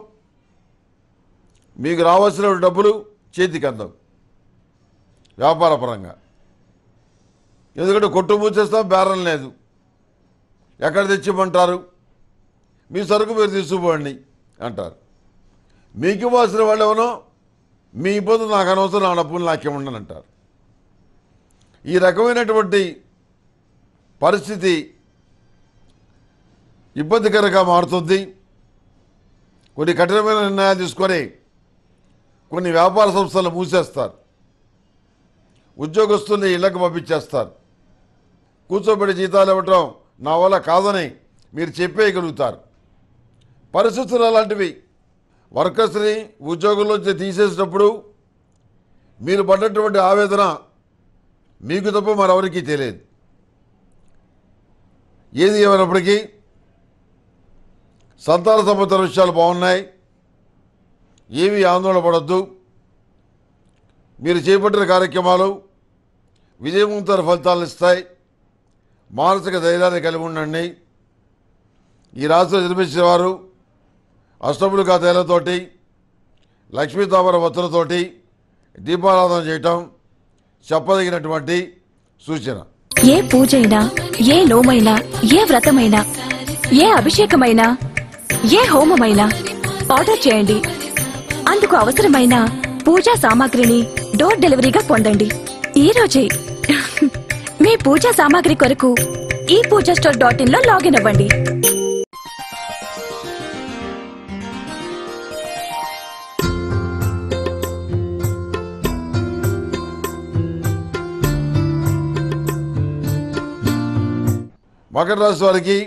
మీకు రావాల్సిన డబ్బులు చేతికి అందవు వ్యాపారపరంగా ఎందుకంటే కొట్టు మూసేస్తాం బేరం లేదు ఎక్కడ తెచ్చిమంటారు మీ సరుకు మీరు తీసుకుపోండి అంటారు మీకు ఇవ్వాల్సిన వాళ్ళు ఎవరో మీ ఇబ్బంది నాకు అనవసరం నా డబ్బులు నాకేముండని అంటారు ఈ రకమైనటువంటి పరిస్థితి ఇబ్బందికరంగా మారుతుంది కొన్ని కఠినమైన నిర్ణయాలు తీసుకొని కొన్ని వ్యాపార సంస్థలు మూసేస్తారు ఉద్యోగస్తుల్ని ఇళ్లకు పంపించేస్తారు కూర్చోబెట్టి జీతాలు ఇవ్వటం నా వల్ల కాదని మీరు చెప్పేయగలుగుతారు పరిస్థితులు అలాంటివి వర్కర్స్ని ఉద్యోగంలోంచి తీసేసినప్పుడు మీరు పడ్డటువంటి ఆవేదన మీకు తప్ప మరెవరికీ తెలియదు ఏది ఏమైనప్పటికీ సంతాన సంబంధ విషయాలు బాగున్నాయి ఏమీ ఆందోళన పడద్దు మీరు చేపట్టిన కార్యక్రమాలు విజయవంతర ఫలితాలను ఇస్తాయి మానసిక ధైర్యాన్ని కలిగి ఉండండి ఈ రాశిలో జన్మించిన వారు అష్టములు కాతేలతోటి లక్ష్మీ వత్తులతోటి దీపారాధన చేయటం చెప్పదగినటువంటి సూచన ఏ పూజైనా ఏ నోమైనా ఏ వ్రతమైనా ఏ అభిషేకమైనా ఏ హోమమైనా ఆర్డర్ చేయండి అందుకు అవసరమైన పూజా సామాగ్రిని డోర్ డెలివరీగా పొందండి ఈ రోజే మీ పూజా సామాగ్రి కొరకు ఈ పూజా స్టోర్ డాట్ ఇన్ లో లాగిన్ అవ్వండి మకర రాశి వారికి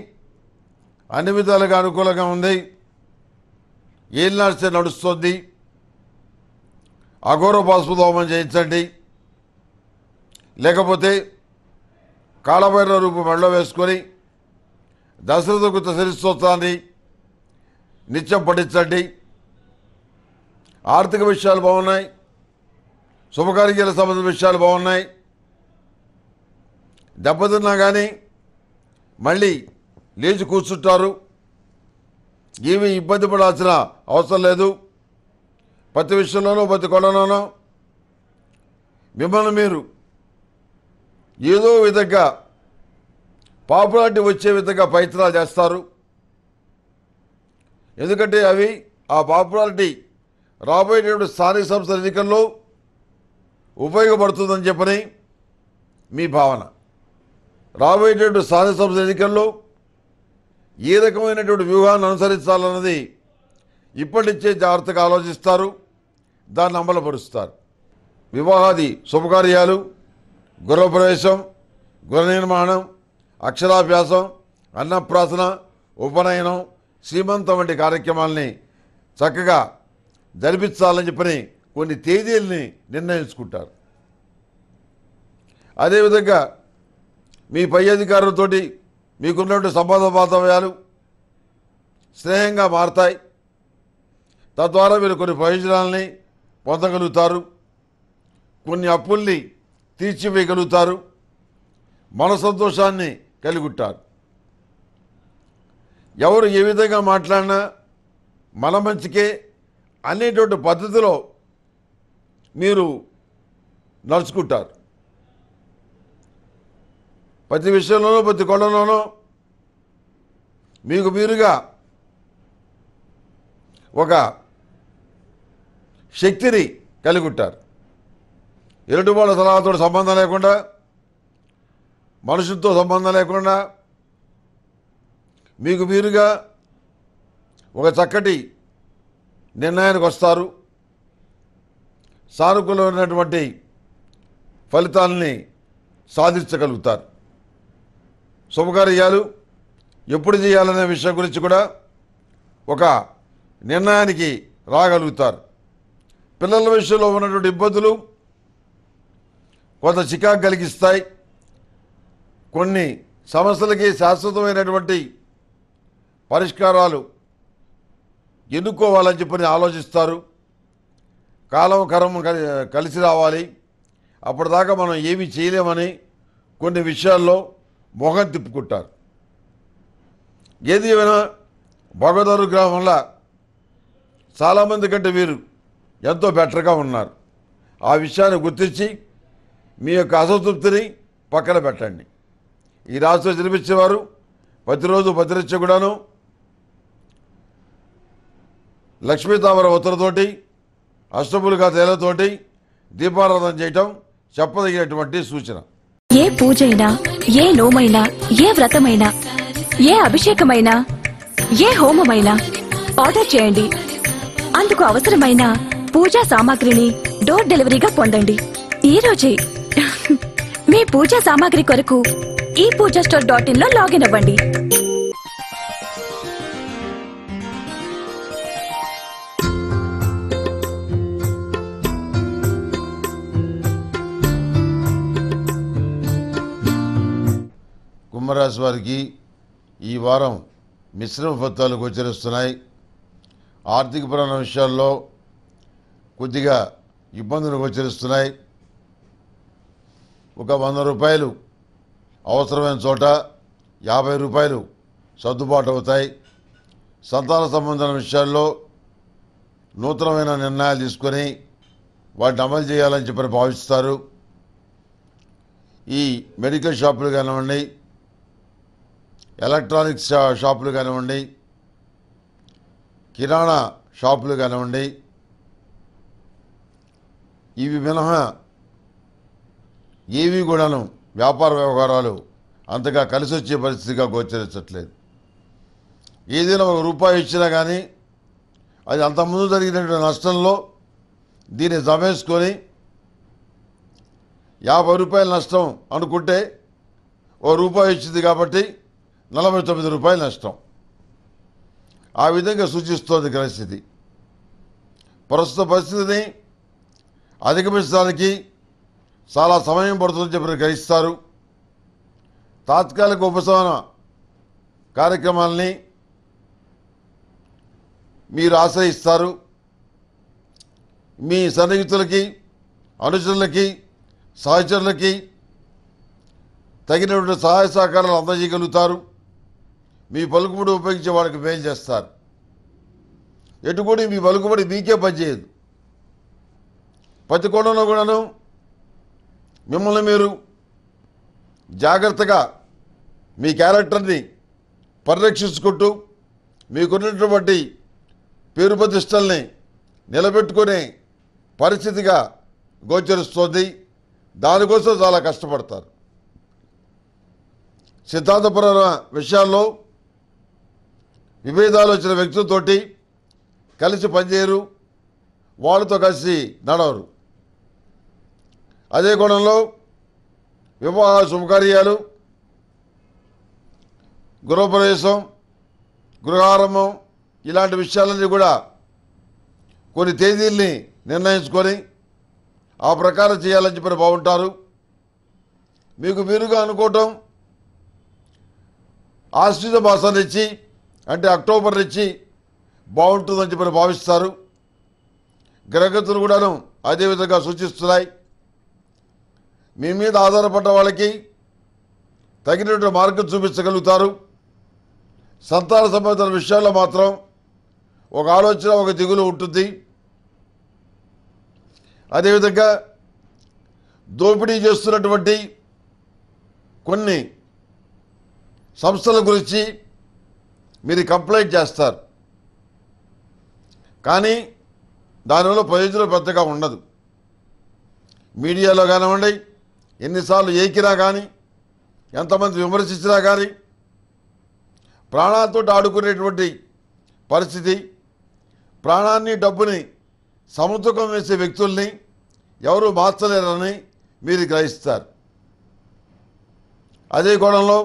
అన్ని విధాలుగా అనుకూలంగా ఉంది ఏలినాడితే నడుస్తుంది అఘోర పసుపు చేయించండి లేకపోతే కాళభైరవ రూపు మెడలో వేసుకొని దశరథ గుప్త నిత్యం పఠించండి ఆర్థిక విషయాలు బాగున్నాయి శుభకార్యాల సంబంధించిన విషయాలు బాగున్నాయి దెబ్బతిన్నా కానీ మళ్ళీ లేచి కూర్చుంటారు ఏమీ ఇబ్బంది పడాల్సిన అవసరం లేదు ప్రతి విషయంలోనో ప్రతి కొలలోనో మిమ్మల్ని మీరు ఏదో విధంగా పాపులారిటీ వచ్చే విధంగా ప్రయత్నాలు చేస్తారు ఎందుకంటే అవి ఆ పాపులారిటీ రాబోయేటువంటి స్థానిక సంస్థల ఎన్నికల్లో ఉపయోగపడుతుందని చెప్పని మీ భావన రాబోయేటువంటి స్థానిక సంస్థల ఎన్నికల్లో ఏ రకమైనటువంటి వ్యూహాన్ని అనుసరించాలన్నది ఇప్పటి నుంచే జాగ్రత్తగా ఆలోచిస్తారు దాన్ని అమలుపరుస్తారు వివాహాది శుభకార్యాలు గృహప్రవేశం గృహ నిర్మాణం అక్షరాభ్యాసం అన్నప్రాసన ఉపనయనం శ్రీమంతం వంటి కార్యక్రమాలని చక్కగా జరిపించాలని చెప్పని కొన్ని తేదీలని నిర్ణయించుకుంటారు అదేవిధంగా మీ పై అధికారులతో మీకున్నటువంటి సంబంధ బాంధవ్యాలు స్నేహంగా మారతాయి తద్వారా మీరు కొన్ని ప్రయోజనాలని పొందగలుగుతారు కొన్ని అప్పుల్ని తీర్చివేయగలుగుతారు మన సంతోషాన్ని కలిగుంటారు ఎవరు ఏ విధంగా మాట్లాడినా మన మంచికే అనేటువంటి పద్ధతిలో మీరు నడుచుకుంటారు ప్రతి విషయంలోనూ ప్రతి కొలంలోనూ మీకు మీరుగా ఒక శక్తిని కలిగుంటారు ఎరుటి వాళ్ళ సలహాతో సంబంధం లేకుండా మనుషులతో సంబంధం లేకుండా మీకు మీరుగా ఒక చక్కటి నిర్ణయానికి వస్తారు సానుకూలమైనటువంటి ఫలితాలని సాధించగలుగుతారు శుభకార్యాలు ఎప్పుడు చేయాలనే విషయం గురించి కూడా ఒక నిర్ణయానికి రాగలుగుతారు పిల్లల విషయంలో ఉన్నటువంటి ఇబ్బందులు కొంత చికాకు కలిగిస్తాయి కొన్ని సమస్యలకి శాశ్వతమైనటువంటి పరిష్కారాలు ఎన్నుకోవాలని చెప్పని ఆలోచిస్తారు కాలం కరం కలిసి రావాలి అప్పటిదాకా మనం ఏమీ చేయలేమని కొన్ని విషయాల్లో మొహం తిప్పుకుంటారు ఏది ఏమైనా భగవద్ గ్రామంలో చాలామంది కంటే వీరు ఎంతో బెటర్గా ఉన్నారు ఆ విషయాన్ని గుర్తించి మీ యొక్క అసంతృప్తిని పక్కన పెట్టండి ఈ రాష్ట్రంలో జన్మించేవారు ప్రతిరోజు భద్రచ్చ కూడాను లక్ష్మీతామర ఉత్తరతోటి అష్టములుగా తేలతోటి దీపారాధన చేయటం చెప్పదగినటువంటి సూచన ఏ అయినా ఏ నోమైనా ఏ వ్రతమైనా ఏ అభిషేకమైనా ఏ హోమమైనా ఆర్డర్ చేయండి అందుకు అవసరమైన పూజా సామాగ్రిని డోర్ డెలివరీగా పొందండి ఈ రోజే మీ పూజా సామాగ్రి కొరకు ఈ పూజా స్టోర్ డాట్ ఇన్ లో లాగిన్ అవ్వండి కుంభరాశి వారికి ఈ వారం మిశ్రమ ఫలితాలు గోచరిస్తున్నాయి పరమైన విషయాల్లో కొద్దిగా ఇబ్బందులు గోచరిస్తున్నాయి ఒక వంద రూపాయలు అవసరమైన చోట యాభై రూపాయలు సర్దుబాటు అవుతాయి సంతాన సంబంధం విషయాల్లో నూతనమైన నిర్ణయాలు తీసుకొని వాటిని అమలు చేయాలని చెప్పని భావిస్తారు ఈ మెడికల్ షాపులు కానివ్వండి ఎలక్ట్రానిక్స్ షాపులు కానివ్వండి కిరాణా షాపులు కానివ్వండి ఇవి మినహా ఏవి కూడాను వ్యాపార వ్యవహారాలు అంతగా కలిసి వచ్చే పరిస్థితిగా గోచరించట్లేదు ఏదైనా ఒక రూపాయి ఇచ్చినా కానీ అది అంతకుముందు జరిగినటువంటి నష్టంలో దీన్ని జమేసుకొని యాభై రూపాయల నష్టం అనుకుంటే ఓ రూపాయి ఇచ్చింది కాబట్టి నలభై తొమ్మిది రూపాయల నష్టం ఆ విధంగా సూచిస్తోంది పరిస్థితి ప్రస్తుత పరిస్థితిని అధిగమించడానికి చాలా సమయం పడుతుందని చెప్పి గ్రహిస్తారు తాత్కాలిక ఉపశమన కార్యక్రమాల్ని మీరు ఆశ్రయిస్తారు మీ సన్నిహితులకి అనుచరులకి సహచరులకి తగినటువంటి సహాయ సహకారాలు అందజేయగలుగుతారు మీ పలుకుబడి ఉపయోగించే వాళ్ళకి మేలు చేస్తారు ఎటుకొని మీ పలుకుబడి మీకే పనిచేయదు ప్రతి కోణంలో కూడాను మిమ్మల్ని మీరు జాగ్రత్తగా మీ క్యారెక్టర్ని పరిరక్షించుకుంటూ మీకున్నటువంటి పేరు ప్రతిష్టల్ని నిలబెట్టుకునే పరిస్థితిగా గోచరిస్తుంది దానికోసం చాలా కష్టపడతారు సిద్ధాంతపర విషయాల్లో విభేదాలు వచ్చిన వ్యక్తులతోటి కలిసి పనిచేయరు వాళ్ళతో కలిసి నడవరు అదే కోణంలో వివాహ శుభకార్యాలు గృహప్రవేశం గృహారంభం ఇలాంటి విషయాలన్నీ కూడా కొన్ని తేదీల్ని నిర్ణయించుకొని ఆ ప్రకారం చేయాలని చెప్పిన బాగుంటారు మీకు మీరుగా అనుకోవటం ఆశ్రిత మాసం నుంచి అంటే అక్టోబర్ నుంచి బాగుంటుందని చెప్పి భావిస్తారు గ్రహగతులు కూడాను అదేవిధంగా సూచిస్తున్నాయి మీ మీద ఆధారపడ్డ వాళ్ళకి తగినటువంటి మార్గం చూపించగలుగుతారు సంతాన సంబంధిత విషయాల్లో మాత్రం ఒక ఆలోచన ఒక దిగులు ఉంటుంది అదేవిధంగా దోపిడీ చేస్తున్నటువంటి కొన్ని సంస్థల గురించి మీరు కంప్లైంట్ చేస్తారు కానీ దానివల్ల ప్రయోజనం పెద్దగా ఉండదు మీడియాలో కానివ్వండి ఎన్నిసార్లు ఏకినా కానీ ఎంతమంది విమర్శించినా కానీ ప్రాణాలతో ఆడుకునేటువంటి పరిస్థితి ప్రాణాన్ని డబ్బుని సముద్రకం వేసే వ్యక్తుల్ని ఎవరు మార్చలేరని మీరు గ్రహిస్తారు అదే కోణంలో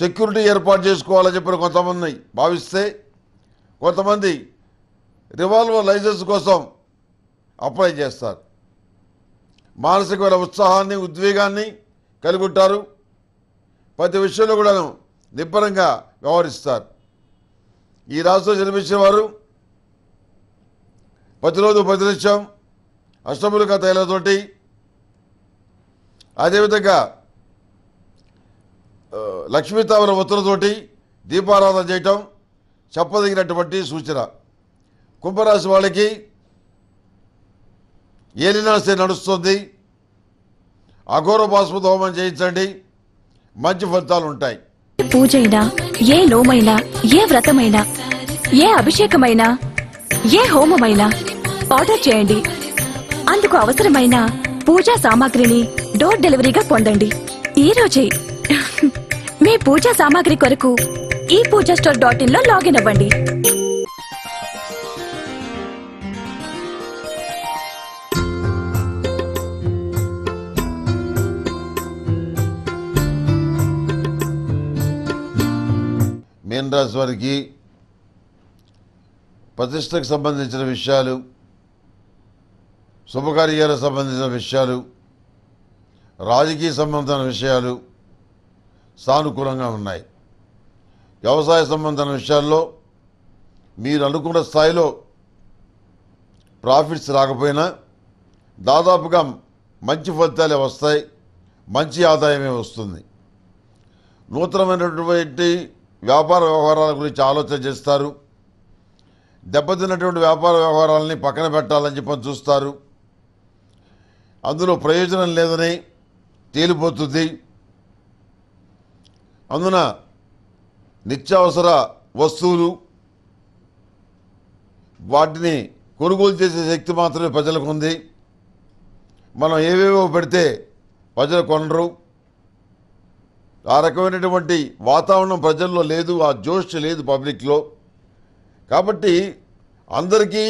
సెక్యూరిటీ ఏర్పాటు చేసుకోవాలని చెప్పిన కొంతమంది భావిస్తే కొంతమంది రివాల్వర్ లైసెన్స్ కోసం అప్లై చేస్తారు మానసికమైన ఉత్సాహాన్ని ఉద్వేగాన్ని కలుగుంటారు ప్రతి విషయంలో కూడాను నిబ్బరంగా వ్యవహరిస్తారు ఈ రాశిలో జన్మించిన వారు ప్రతిరోజు ప్రతినిత్యం అష్టములుగా తైలతోటి అదేవిధంగా లక్ష్మీతావర ఒత్తులతోటి దీపారాధన చేయటం చెప్పదగినటువంటి సూచన కుంభరాశి వాళ్ళకి ఏలినాస్తే నడుస్తుంది అఘోర బాస్మతి హోమం చేయించండి మంచి ఫలితాలు ఉంటాయి పూజైనా ఏ లోమైనా ఏ వ్రతమైనా ఏ అభిషేకమైనా ఏ హోమమైనా ఆర్డర్ చేయండి అందుకు అవసరమైన పూజా సామాగ్రిని డోర్ డెలివరీగా పొందండి ఈ రోజే మీ పూజా సామాగ్రి కొరకు ఈ పూజా స్టోర్ డాట్ ఇన్ లో లాగిన్ అవ్వండి రాశి వారికి ప్రతిష్టకు సంబంధించిన విషయాలు శుభకార్యాలకు సంబంధించిన విషయాలు రాజకీయ సంబంధమైన విషయాలు సానుకూలంగా ఉన్నాయి వ్యవసాయ సంబంధమైన విషయాల్లో మీరు అనుకున్న స్థాయిలో ప్రాఫిట్స్ రాకపోయినా దాదాపుగా మంచి ఫలితాలే వస్తాయి మంచి ఆదాయమే వస్తుంది నూతనమైనటువంటి వ్యాపార వ్యవహారాల గురించి ఆలోచన చేస్తారు దెబ్బతిన్నటువంటి వ్యాపార వ్యవహారాలని పక్కన పెట్టాలని చెప్పని చూస్తారు అందులో ప్రయోజనం లేదని తేలిపోతుంది అందున నిత్యావసర వస్తువులు వాటిని కొనుగోలు చేసే శక్తి మాత్రమే ప్రజలకు ఉంది మనం ఏవేవో పెడితే ప్రజలు కొనరు ఆ రకమైనటువంటి వాతావరణం ప్రజల్లో లేదు ఆ జోష్ లేదు పబ్లిక్లో కాబట్టి అందరికీ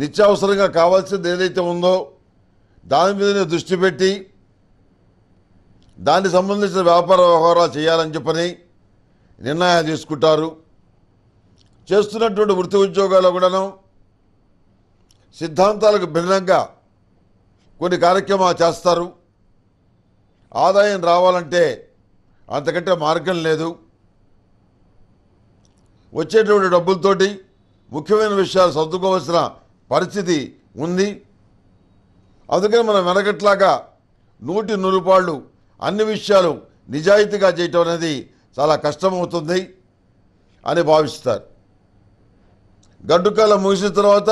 నిత్యావసరంగా కావాల్సింది ఏదైతే ఉందో దాని మీదనే దృష్టి పెట్టి దానికి సంబంధించిన వ్యాపార వ్యవహారాలు చేయాలని చెప్పని నిర్ణయాలు తీసుకుంటారు చేస్తున్నటువంటి వృత్తి ఉద్యోగాల్లో కూడాను సిద్ధాంతాలకు భిన్నంగా కొన్ని కార్యక్రమాలు చేస్తారు ఆదాయం రావాలంటే అంతకంటే మార్గం లేదు వచ్చేటువంటి డబ్బులతోటి ముఖ్యమైన విషయాలు సర్దుకోవాల్సిన పరిస్థితి ఉంది అందుకని మనం వెనకట్లాగా నూటి నూరుపాళ్ళు అన్ని విషయాలు నిజాయితీగా చేయటం అనేది చాలా కష్టమవుతుంది అని భావిస్తారు గడ్డుకాలం ముగిసిన తర్వాత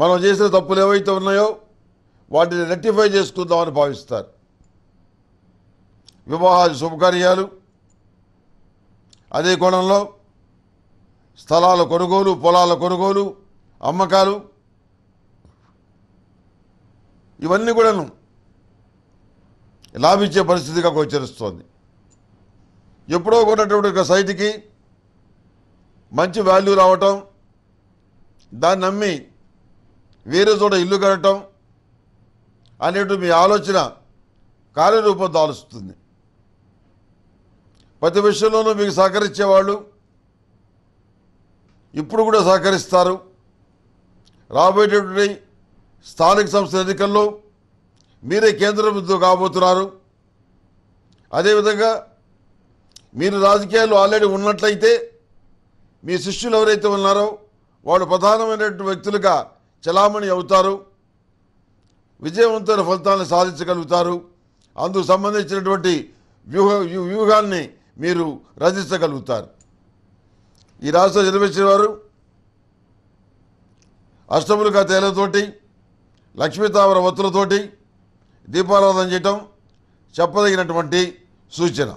మనం చేసిన తప్పులు ఏవైతే ఉన్నాయో వాటిని రెక్టిఫై చేసుకుందామని భావిస్తారు వివాహాది శుభకార్యాలు అదే కోణంలో స్థలాల కొనుగోలు పొలాల కొనుగోలు అమ్మకాలు ఇవన్నీ కూడాను లాభించే పరిస్థితిగా గోచరిస్తోంది ఎప్పుడో కొన్నటువంటి ఒక సైట్కి మంచి వాల్యూ రావటం దాన్ని నమ్మి వేరే చోట ఇల్లు కట్టడం అనేటువంటి మీ ఆలోచన కార్యరూపం దాలుస్తుంది ప్రతి విషయంలోనూ మీకు సహకరించేవాళ్ళు ఇప్పుడు కూడా సహకరిస్తారు రాబోయేటటువంటి స్థానిక సంస్థల ఎన్నికల్లో మీరే కేంద్రంతో కాబోతున్నారు అదేవిధంగా మీరు రాజకీయాలు ఆల్రెడీ ఉన్నట్లయితే మీ శిష్యులు ఎవరైతే ఉన్నారో వాళ్ళు ప్రధానమైనటువంటి వ్యక్తులుగా చలామణి అవుతారు విజయవంతమైన ఫలితాలను సాధించగలుగుతారు అందుకు సంబంధించినటువంటి వ్యూహ వ్యూహాన్ని మీరు రచించగలుగుతారు ఈ రాష్ట్ర జన్మించిన వారు అష్టములుగా తేలతోటి లక్ష్మీతామర వత్తులతోటి దీపారాధన చేయటం చెప్పదగినటువంటి సూచన